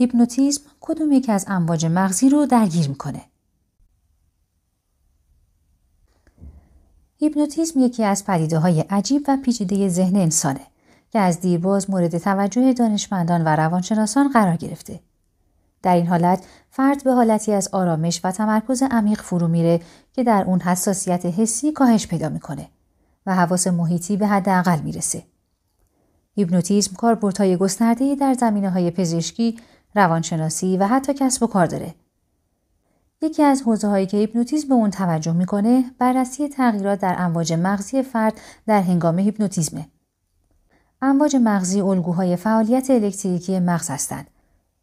هیپنوتیزم کدوم یکی از امواج مغزی رو درگیر میکنه هیپنوتیزم یکی از پدیده های عجیب و پیچیده ذهن انسانه که از دیرباز مورد توجه دانشمندان و روانشناسان قرار گرفته. در این حالت فرد به حالتی از آرامش و تمرکز عمیق فرو میره که در اون حساسیت حسی کاهش پیدا میکنه و حواس محیطی به حداقل میرسه. هیپنوتیزم کاربردهای گسترده در زمینه پزشکی، روانشناسی و حتی کسب و کار داره. یکی از حوزه هایی که هیپنوتیزم به اون توجه میکنه بررسی تغییرات در امواج مغزی فرد در هنگام هیپنوتیزمه. امواج مغزی الگوهای فعالیت الکتریکی مغز هستند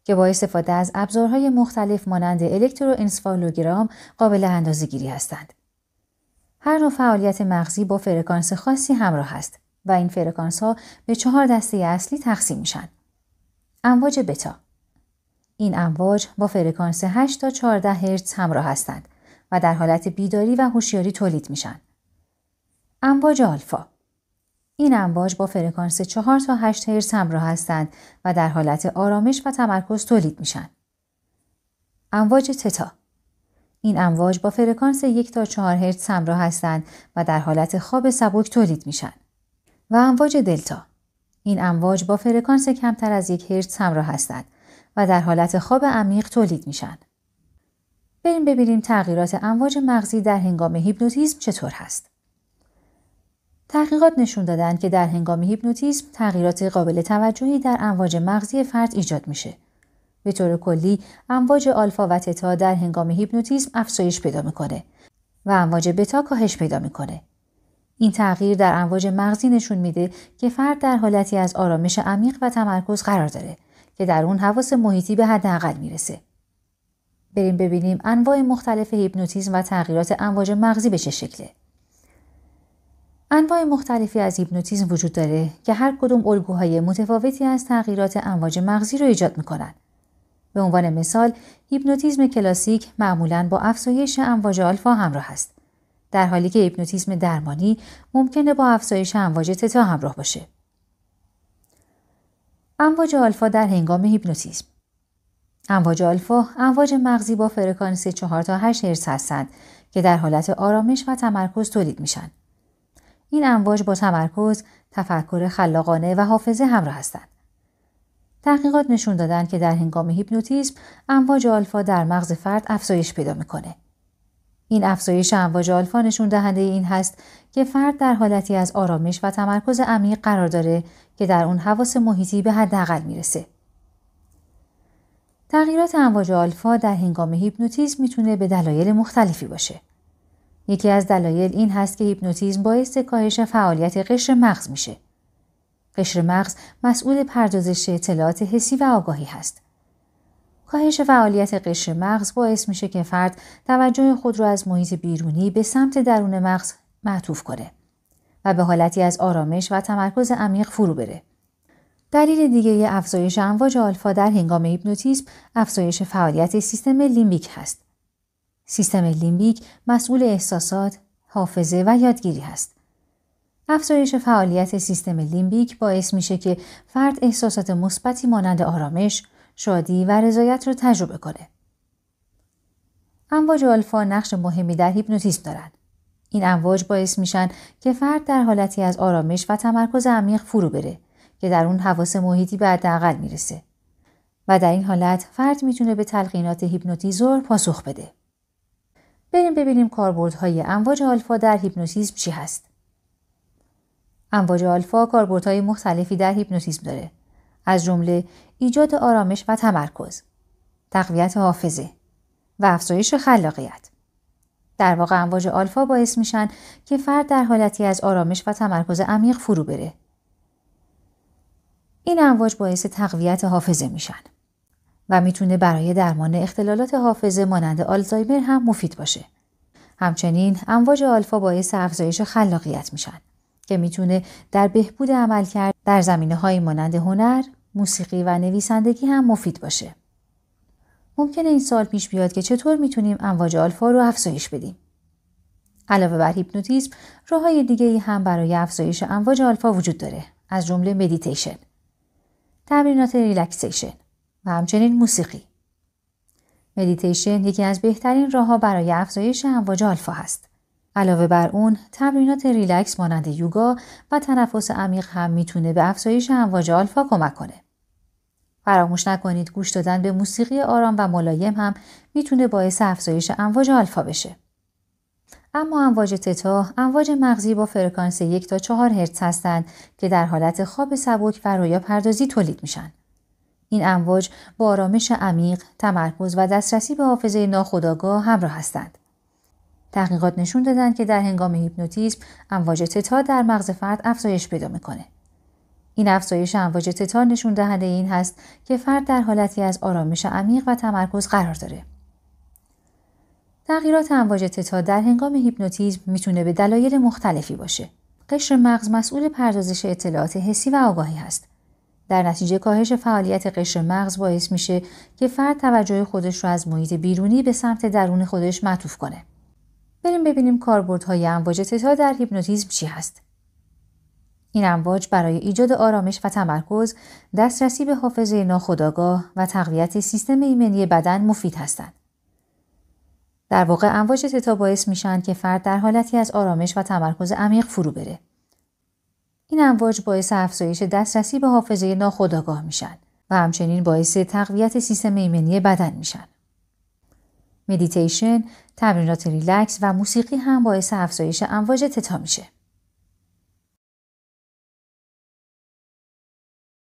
که با استفاده از ابزارهای مختلف مانند الکتروانسفالوگرام قابل اندازهگیری هستند. هر نوع فعالیت مغزی با فرکانس خاصی همراه است و این فرکانس ها به چهار دسته اصلی تقسیم میشن. امواج بتا این امواج با فرکانس 8 تا 14 هرتز همراه هستند و در حالت بیداری و هوشیاری تولید میشن. امواج آلفا این امواج با فرکانس 4 تا 8 هرتز همراه هستند و در حالت آرامش و تمرکز تولید میشن. امواج تتا این امواج با فرکانس 1 تا 4 هرتز همراه هستند و در حالت خواب سبک تولید میشن. و امواج دلتا این امواج با فرکانس کمتر از یک هرتز همراه هستند و در حالت خواب عمیق تولید میشن. بریم ببینیم تغییرات امواج مغزی در هنگام هیپنوتیزم چطور هست. تحقیقات نشون دادن که در هنگام هیپنوتیزم تغییرات قابل توجهی در امواج مغزی فرد ایجاد میشه. به طور کلی امواج آلفا و تتا در هنگام هیپنوتیزم افزایش پیدا میکنه و امواج بتا کاهش پیدا میکنه. این تغییر در امواج مغزی نشون میده که فرد در حالتی از آرامش عمیق و تمرکز قرار داره که در اون حواس محیطی به حداقل میرسه بریم ببینیم انواع مختلف هیپنوتیزم و تغییرات امواج مغزی به چه شکله انواع مختلفی از هیپنوتیزم وجود داره که هر کدوم الگوهای متفاوتی از تغییرات امواج مغزی رو ایجاد میکنن به عنوان مثال هیپنوتیزم کلاسیک معمولاً با افزایش امواج آلفا همراه است در حالی که هیپنوتیزم درمانی ممکنه با افزایش امواج تتا همراه باشه امواج آلفا در هنگام هیپنوتیزم امواج آلفا امواج مغزی با فرکانس 4 تا 8 هرتز هستند که در حالت آرامش و تمرکز تولید میشن. این امواج با تمرکز، تفکر خلاقانه و حافظه همراه هستند. تحقیقات نشون دادن که در هنگام هیپنوتیزم امواج آلفا در مغز فرد افزایش پیدا میکنه. این افزایش امواج آلفا نشون دهنده این هست که فرد در حالتی از آرامش و تمرکز عمیق قرار داره که در اون حواس محیطی به حداقل میرسه. تغییرات امواج آلفا در هنگام هیپنوتیزم میتونه به دلایل مختلفی باشه. یکی از دلایل این هست که هیپنوتیزم باعث کاهش فعالیت قشر مغز میشه. قشر مغز مسئول پردازش اطلاعات حسی و آگاهی هست. کاهش فعالیت قشر مغز باعث میشه که فرد توجه خود را از محیط بیرونی به سمت درون مغز معطوف کنه و به حالتی از آرامش و تمرکز عمیق فرو بره. دلیل دیگه افزایش امواج آلفا در هنگام هیپنوتیزم افزایش فعالیت سیستم لیمبیک هست. سیستم لیمبیک مسئول احساسات، حافظه و یادگیری هست. افزایش فعالیت سیستم لیمبیک باعث میشه که فرد احساسات مثبتی مانند آرامش، شادی و رضایت رو تجربه کنه. امواج آلفا نقش مهمی در هیپنوتیزم دارند. این امواج باعث میشن که فرد در حالتی از آرامش و تمرکز عمیق فرو بره که در اون حواس محیطی به حداقل میرسه و در این حالت فرد میتونه به تلقینات هیپنوتیزور پاسخ بده. بریم ببینیم کاربردهای امواج آلفا در هیپنوتیزم چی هست. امواج آلفا کاربردهای مختلفی در هیپنوتیزم داره. از جمله ایجاد آرامش و تمرکز تقویت حافظه و افزایش خلاقیت در واقع امواج آلفا باعث میشن که فرد در حالتی از آرامش و تمرکز عمیق فرو بره این امواج باعث تقویت حافظه میشن و میتونه برای درمان اختلالات حافظه مانند آلزایمر هم مفید باشه همچنین امواج آلفا باعث افزایش خلاقیت میشن که میتونه در بهبود عملکرد در زمینه های مانند هنر، موسیقی و نویسندگی هم مفید باشه. ممکنه این سال پیش بیاد که چطور میتونیم امواج آلفا رو افزایش بدیم. علاوه بر هیپنوتیزم، راههای دیگه ای هم برای افزایش امواج آلفا وجود داره. از جمله مدیتیشن، تمرینات ریلکسیشن و همچنین موسیقی. مدیتیشن یکی از بهترین راهها برای افزایش امواج آلفا هست. علاوه بر اون تمرینات ریلکس مانند یوگا و تنفس عمیق هم میتونه به افزایش امواج آلفا کمک کنه. فراموش نکنید گوش دادن به موسیقی آرام و ملایم هم میتونه باعث افزایش امواج آلفا بشه. اما امواج تتا امواج مغزی با فرکانس یک تا چهار هرتز هستند که در حالت خواب سبک و رویا پردازی تولید میشن. این امواج با آرامش عمیق، تمرکز و دسترسی به حافظه ناخودآگاه همراه هستند. تحقیقات نشون دادن که در هنگام هیپنوتیزم امواج تتا در مغز فرد افزایش پیدا میکنه این افزایش امواج تتا نشون دهنده این هست که فرد در حالتی از آرامش عمیق و تمرکز قرار داره تغییرات امواج تتا در هنگام هیپنوتیزم میتونه به دلایل مختلفی باشه قشر مغز مسئول پردازش اطلاعات حسی و آگاهی هست در نتیجه کاهش فعالیت قشر مغز باعث میشه که فرد توجه خودش را از محیط بیرونی به سمت درون خودش معطوف کنه بریم ببینیم کاربردهای امواج تتا در هیپنوتیزم چی هست این امواج برای ایجاد آرامش و تمرکز دسترسی به حافظه ناخودآگاه و تقویت سیستم ایمنی بدن مفید هستند در واقع امواج تتا باعث میشن که فرد در حالتی از آرامش و تمرکز عمیق فرو بره این امواج باعث افزایش دسترسی به حافظه ناخودآگاه میشن و همچنین باعث تقویت سیستم ایمنی بدن میشن مدیتیشن، تمرینات ریلکس و موسیقی هم باعث افزایش امواج تتا میشه.